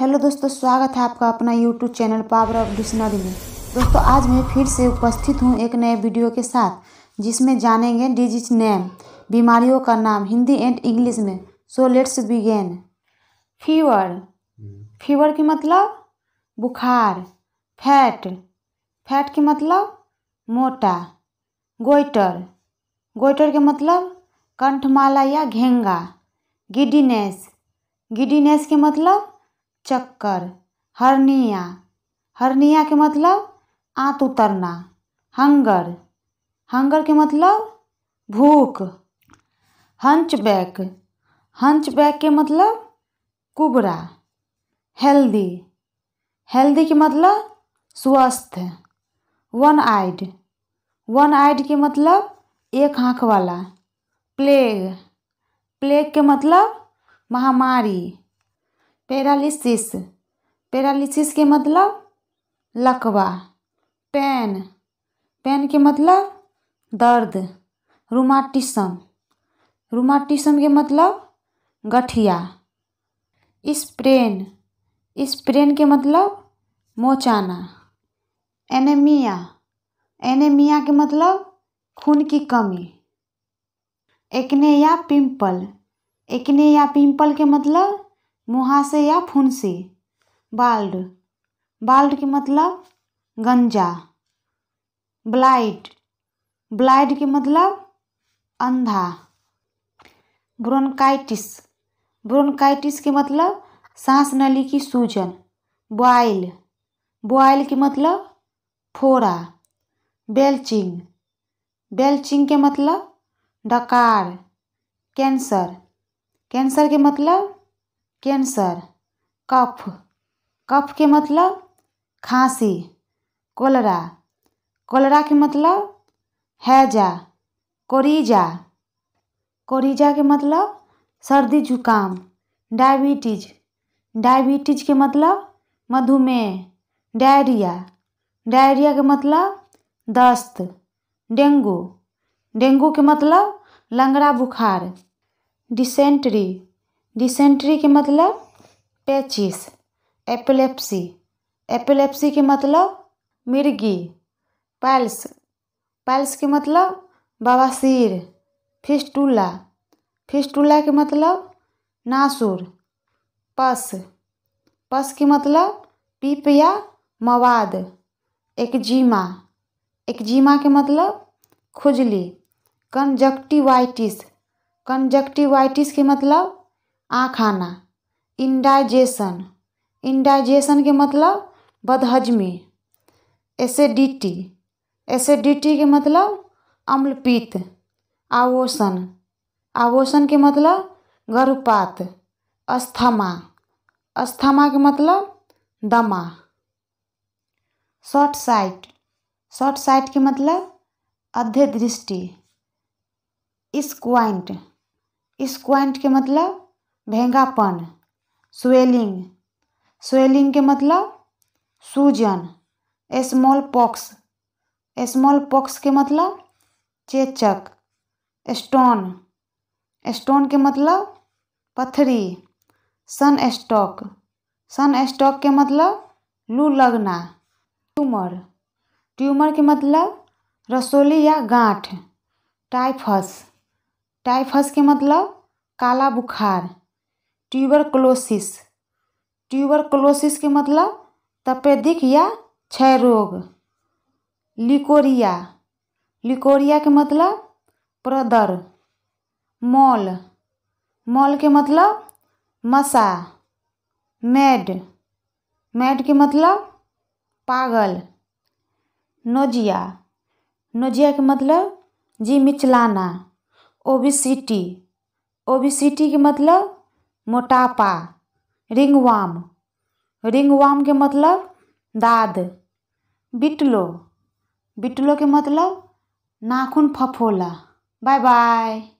hello दोस्तों स्वागत है आपका अपना YouTube channel Power of Dictionary में दोस्तों आज मैं फिर से उपस्थित हूँ एक नए वीडियो के साथ जिसमें जानेंगे डिजिज नेम बीमारियों का नाम हिंदी एंड इंग्लिश में so let's begin fever fever की मतलब बुखार फैट फैट की मतलब मोटा गोइटर गोइटर के मतलब कंठमाला या घेंगा गिडीनेस गिडीनेस के मतलब चक्कर हरनिया हरनिया के मतलब आँत उतरना हंगर हंगर के मतलब भूख हंच हंच बैक के मतलब कुबरा हेल्दी हेल्दी के मतलब स्वस्थ वन आइड वन आइड के मतलब एक आँख वाला प्लेग प्लेग के मतलब महामारी पैरालिसिस पैरालिसिस के मतलब लकवा पेन पेन के मतलब दर्द रोमाटिसम रोमाटिसम के मतलब गठिया स्प्रेन स्प्रेन के मतलब मोचाना एनेमिया एनेमिया के मतलब खून की कमी एकने या पिंपल एकने या पिंपल के मतलब मुहासे या फुंसी बाल्ड बाल्ड के मतलब गंजा ब्लाइड ब्लाइड के मतलब अंधा ब्रोनकाइटिस ब्रोनकाइटिस के मतलब सांस नली की सूजन बॉयल बॉयल के मतलब फोड़ा बेल्चिंग बेल्चिंग के मतलब डकार कैंसर कैंसर के मतलब कैंसर कफ कफ के मतलब खांसी कोलरा कोलरा के मतलब हैजा कोरिजा कोरिजा के मतलब सर्दी जुकाम डायबिटीज डायबिटीज के मतलब मधुमेह डायरिया डायरिया के मतलब दस्त डेंगू डेंगू के मतलब लंगड़ा बुखार डिसेंट्री डिसेंट्री के मतलब पैचिस एपिलेप्सी एपिलेप्सी के मतलब मिर्गी पैल्स पाल्स के मतलब बवासीर फिस्टूला फिस्टूला के मतलब नासुर पस पस के मतलब पीप या मवाद एक्जिमा एक्जिमा के मतलब खुजली कंजक्टिवाइटिस कंजक्टिवाइटिस के मतलब आँख आना इंडाइजेशन इंडाइजेशन के मतलब बदहजमी एसिडिटी एसिडिटी के मतलब अम्लपित आवोसन आवोसन के मतलब गर्भपात अस्थमा अस्थमा के मतलब दमा शॉर्ट साइट शॉर्ट साइट के मतलब दृष्टि स्क्वाइंट स्क्वाइंट के मतलब भेंगापन स्वेलिंग स्वेलिंग के मतलब सूजन स्मॉल पॉक्स स्मॉल पॉक्स के मतलब चेचक स्टोन स्टोन के मतलब पथरी सन स्टॉक सन स्टॉक के मतलब लू लगना ट्यूमर ट्यूमर के मतलब रसोली या गांठ टाइफस टाइफस के मतलब काला बुखार ट्यूबरक्लोसिस ट्यूबरक्लोसिस के मतलब तपेदिक या क्षय रोग लिकोरिया लिकोरिया के मतलब प्रदर मॉल मॉल के मतलब मसा मैड मैड के मतलब पागल नोजिया नोजिया के मतलब जी मिचलाना ओबिसिटी ओबिसिटी के मतलब मोटापा रिंगवाम रिंगवाम के मतलब दाद बिटलो बिटलो के मतलब नाखून फफोला बाय बाय